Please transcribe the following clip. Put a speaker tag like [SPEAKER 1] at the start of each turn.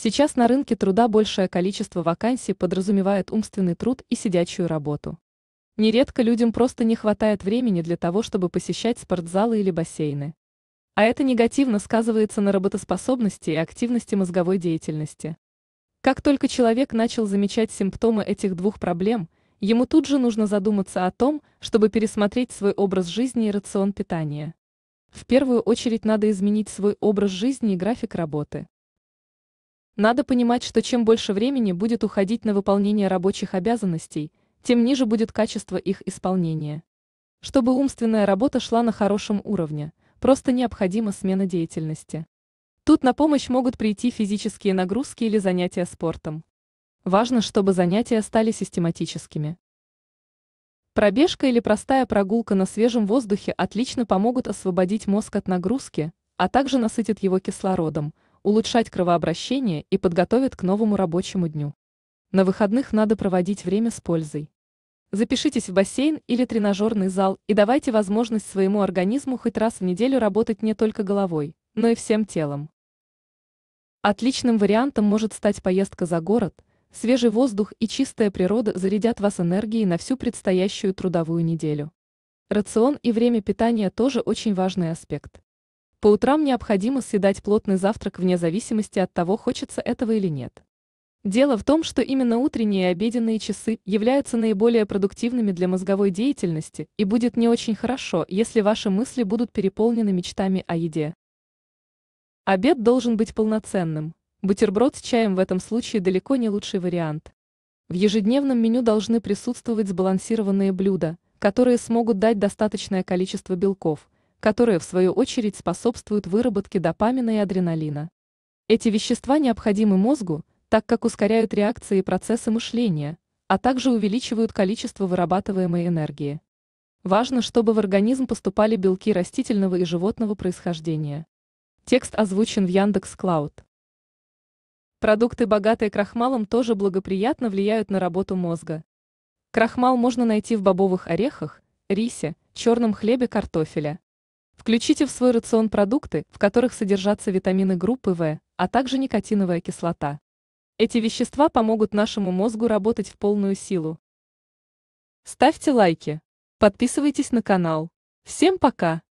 [SPEAKER 1] Сейчас на рынке труда большее количество вакансий подразумевает умственный труд и сидячую работу. Нередко людям просто не хватает времени для того, чтобы посещать спортзалы или бассейны. А это негативно сказывается на работоспособности и активности мозговой деятельности. Как только человек начал замечать симптомы этих двух проблем, ему тут же нужно задуматься о том, чтобы пересмотреть свой образ жизни и рацион питания. В первую очередь надо изменить свой образ жизни и график работы. Надо понимать, что чем больше времени будет уходить на выполнение рабочих обязанностей, тем ниже будет качество их исполнения. Чтобы умственная работа шла на хорошем уровне, просто необходима смена деятельности. Тут на помощь могут прийти физические нагрузки или занятия спортом. Важно, чтобы занятия стали систематическими. Пробежка или простая прогулка на свежем воздухе отлично помогут освободить мозг от нагрузки, а также насытят его кислородом – улучшать кровообращение и подготовят к новому рабочему дню. На выходных надо проводить время с пользой. Запишитесь в бассейн или тренажерный зал и давайте возможность своему организму хоть раз в неделю работать не только головой, но и всем телом. Отличным вариантом может стать поездка за город, свежий воздух и чистая природа зарядят вас энергией на всю предстоящую трудовую неделю. Рацион и время питания тоже очень важный аспект. По утрам необходимо съедать плотный завтрак вне зависимости от того, хочется этого или нет. Дело в том, что именно утренние и обеденные часы являются наиболее продуктивными для мозговой деятельности, и будет не очень хорошо, если ваши мысли будут переполнены мечтами о еде. Обед должен быть полноценным. Бутерброд с чаем в этом случае далеко не лучший вариант. В ежедневном меню должны присутствовать сбалансированные блюда, которые смогут дать достаточное количество белков – которые в свою очередь способствуют выработке допамина и адреналина. Эти вещества необходимы мозгу, так как ускоряют реакции и процессы мышления, а также увеличивают количество вырабатываемой энергии. Важно, чтобы в организм поступали белки растительного и животного происхождения. Текст озвучен в Яндекс Клауд. Продукты, богатые крахмалом, тоже благоприятно влияют на работу мозга. Крахмал можно найти в бобовых орехах, рисе, черном хлебе картофеле. Включите в свой рацион продукты, в которых содержатся витамины группы В, а также никотиновая кислота. Эти вещества помогут нашему мозгу работать в полную силу. Ставьте лайки. Подписывайтесь на канал. Всем пока!